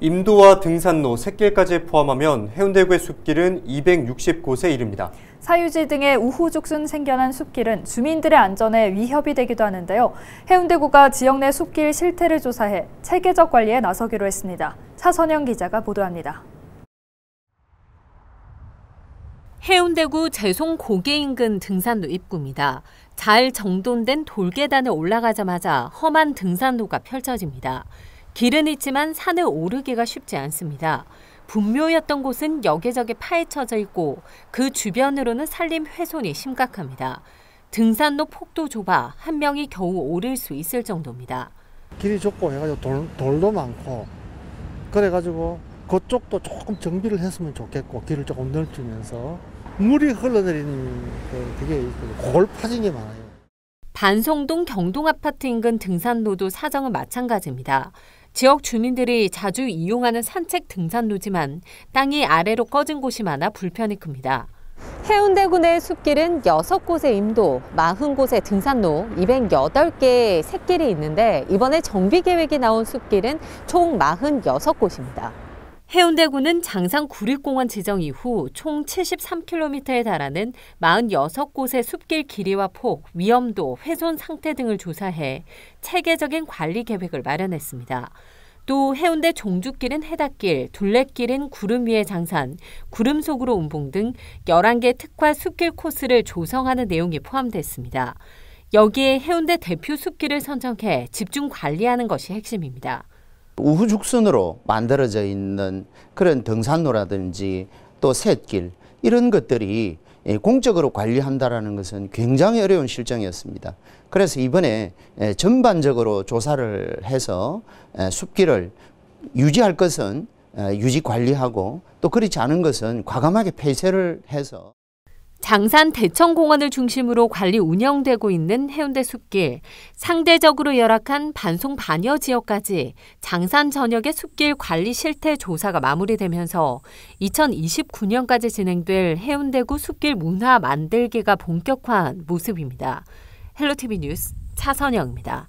임도와 등산로, 샛길까지 포함하면 해운대구의 숲길은 260곳에 이릅니다. 사유지 등의 우후죽순 생겨난 숲길은 주민들의 안전에 위협이 되기도 하는데요. 해운대구가 지역 내 숲길 실태를 조사해 체계적 관리에 나서기로 했습니다. 차선영 기자가 보도합니다. 해운대구 재송 고개 인근 등산로 입구입니다. 잘 정돈된 돌계단에 올라가자마자 험한 등산로가 펼쳐집니다. 길은 있지만 산을 오르기가 쉽지 않습니다. 분묘였던 곳은 여기저기 파헤쳐져 있고 그 주변으로는 산림 훼손이 심각합니다. 등산로 폭도 좁아 한 명이 겨우 오를 수 있을 정도입니다. 길이 좁고 해가지고 돌, 돌도 많고 그래가지고 그쪽도 조금 정비를 했으면 좋겠고 길을 조금 넓히면서 물이 흘러내리는 그 그게 골 파진 게 많아요. 반성동 경동아파트 인근 등산로도 사정은 마찬가지입니다. 지역 주민들이 자주 이용하는 산책 등산로지만 땅이 아래로 꺼진 곳이 많아 불편이 큽니다. 해운대군의 숲길은 6곳의 임도, 40곳의 등산로, 208개의 샛길이 있는데 이번에 정비 계획이 나온 숲길은 총 46곳입니다. 해운대구는 장상 구립공원 지정 이후 총 73km에 달하는 46곳의 숲길 길이와 폭, 위험도, 훼손 상태 등을 조사해 체계적인 관리 계획을 마련했습니다. 또 해운대 종주길은 해닷길, 둘레길은 구름 위의 장산, 구름 속으로 운봉 등 11개 특화 숲길 코스를 조성하는 내용이 포함됐습니다. 여기에 해운대 대표 숲길을 선정해 집중 관리하는 것이 핵심입니다. 우후죽순으로 만들어져 있는 그런 등산로라든지 또 샛길 이런 것들이 예, 공적으로 관리한다라는 것은 굉장히 어려운 실정이었습니다. 그래서 이번에 예, 전반적으로 조사를 해서 예, 숲길을 유지할 것은 유지 관리하고 또 그렇지 않은 것은 과감하게 폐쇄를 해서 장산 대청공원을 중심으로 관리 운영되고 있는 해운대 숲길, 상대적으로 열악한 반송 반여 지역까지 장산 전역의 숲길 관리 실태 조사가 마무리되면서 2029년까지 진행될 해운대구 숲길 문화 만들기가 본격화한 모습입니다. 헬로티비 뉴스 차선영입니다.